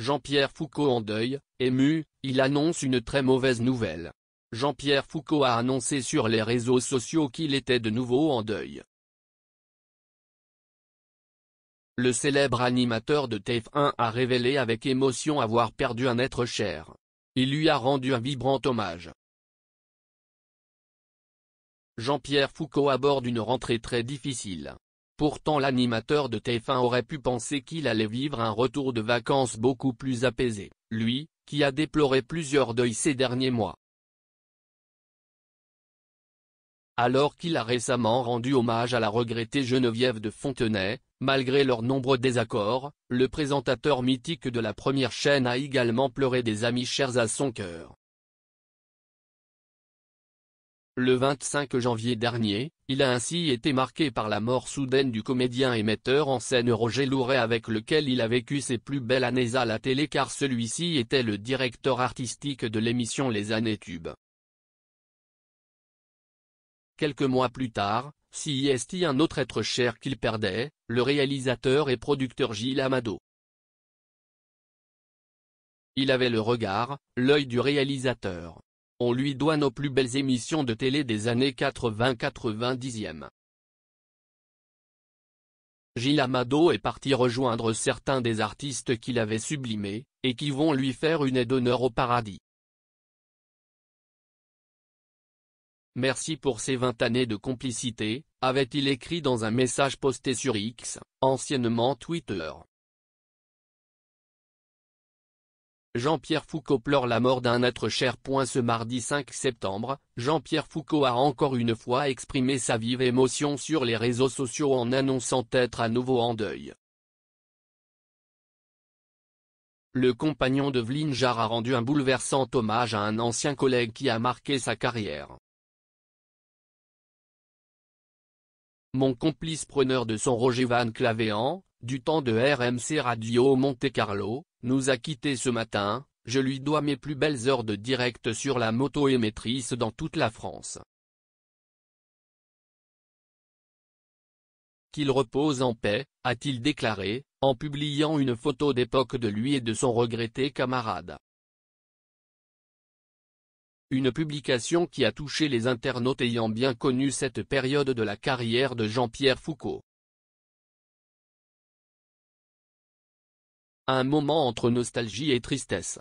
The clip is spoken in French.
Jean-Pierre Foucault en deuil, ému, il annonce une très mauvaise nouvelle. Jean-Pierre Foucault a annoncé sur les réseaux sociaux qu'il était de nouveau en deuil. Le célèbre animateur de TF1 a révélé avec émotion avoir perdu un être cher. Il lui a rendu un vibrant hommage. Jean-Pierre Foucault aborde une rentrée très difficile. Pourtant l'animateur de TF1 aurait pu penser qu'il allait vivre un retour de vacances beaucoup plus apaisé, lui, qui a déploré plusieurs deuils ces derniers mois. Alors qu'il a récemment rendu hommage à la regrettée Geneviève de Fontenay, malgré leurs nombreux désaccords, le présentateur mythique de la première chaîne a également pleuré des amis chers à son cœur. Le 25 janvier dernier, il a ainsi été marqué par la mort soudaine du comédien et metteur en scène Roger Louret avec lequel il a vécu ses plus belles années à la télé car celui-ci était le directeur artistique de l'émission Les années tubes. Quelques mois plus tard, s'y est un autre être cher qu'il perdait, le réalisateur et producteur Gilles Amado. Il avait le regard, l'œil du réalisateur. On lui doit nos plus belles émissions de télé des années 80-90e. Gilles Amado est parti rejoindre certains des artistes qu'il avait sublimés, et qui vont lui faire une aide d'honneur au paradis. Merci pour ces 20 années de complicité, avait-il écrit dans un message posté sur X, anciennement Twitter. Jean-Pierre Foucault pleure la mort d'un être cher. Ce mardi 5 septembre, Jean-Pierre Foucault a encore une fois exprimé sa vive émotion sur les réseaux sociaux en annonçant être à nouveau en deuil. Le compagnon de Vline a rendu un bouleversant hommage à un ancien collègue qui a marqué sa carrière. Mon complice preneur de son Roger Van Clavéan, du temps de RMC Radio Monte-Carlo, nous a quittés ce matin, je lui dois mes plus belles heures de direct sur la moto émettrice dans toute la France. Qu'il repose en paix, a-t-il déclaré, en publiant une photo d'époque de lui et de son regretté camarade. Une publication qui a touché les internautes ayant bien connu cette période de la carrière de Jean-Pierre Foucault. un moment entre nostalgie et tristesse.